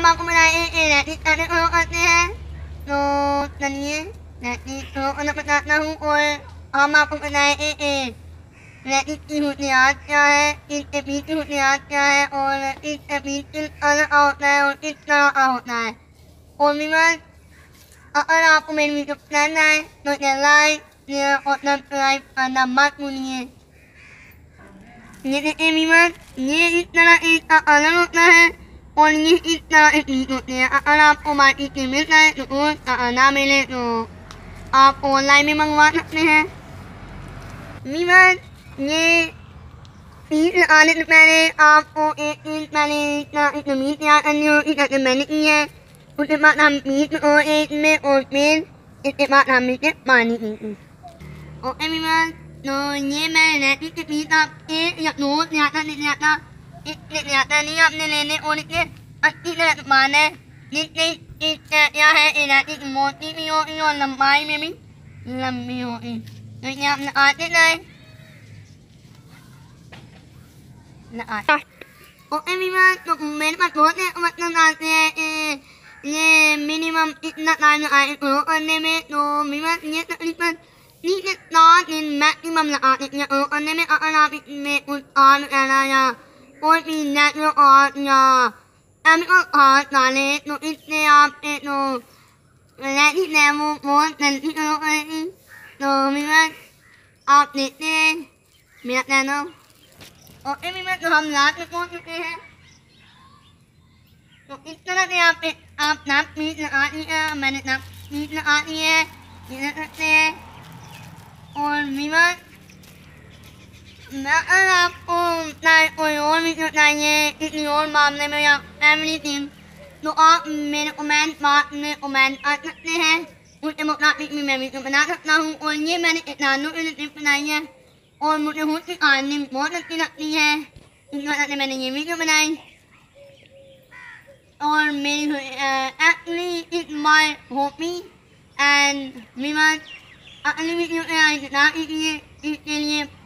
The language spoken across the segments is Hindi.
हम आपको करते हैं तो चलिए तो बताता हूँ और हम आपको बताएं ए ए की हुशियात क्या है इस तबीज की हुशियात क्या है और इस तबीज किस तरह होता है और किस तरह का होता है और मीमर अगर आपको मेरी वीडियो पसंद आए तो लाइक शेयर और सब्सक्राइब करना मत भूलिए ये देखिए मीमर ये इस तरह एक अलग होता है और ये इस तरह एडिट होते हैं अगर आपको मार्केट में मिल जाए तो और ना मिले तो आप ऑनलाइन में मंगवा सकते हैं मीवर ये तीन आने से पहले आपको एक दिन पहले इतना मीट तैयार करनी होगी जैसे मैंने की है उसके बाद हम मीट को एक में और फिर इसके बाद हम इसे पानी देंगे ओके मीवर तो ये मैं रहती के बीच आप एक या दो ज्यादा नहीं ज्यादा इतने आता नहीं आपने लेने और इतने अच्छी तरह माना है जितने क्या है इलाके की मोटी भी होगी और लंबाई में भी लंबी होगी तो इतने आपने आते जाए ओके विमान तो मेरे पास बहुत मतलब आते हैं ये मिनिमम इतना टाइम आए ग्रो करने में तो विमान ये तकरीबन तीन से चार दिन मैक्सिमम लगाते हैं ग्रो करने में अगर आप इसमें कुछ और कहना या और चीज़ है जो आप या एम को खास डाले तो इससे आपके तो लेकिन है वो बहुत जल्दी शुरू करेगी तो मीमत आप देखते हैं मेरा चैनल ओके मीमत तो हम रात में पहुँच चुके हैं तो इस तरह से आप आप नाप मीट लगा दी है मैंने नाप मीट लगा दी है ये सकते हैं और मीमत Ben okumdan oyun videodan yetmiyor mamleme yapmamlıydım. Dua beni omen mamle omen atlatlı he. Mutlu mutlak bitmi memliydim. Ben atlatlı hu oyun beni etnanı ünlütüm pınayı. Oyun mutlu hu ki annem mutlu tinatlı he. Mutlu atlatlı beni yemeğim pınayı. Or many uh, actually it might help me and me might actually with you and not eating it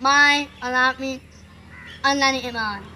my allow me and then it on.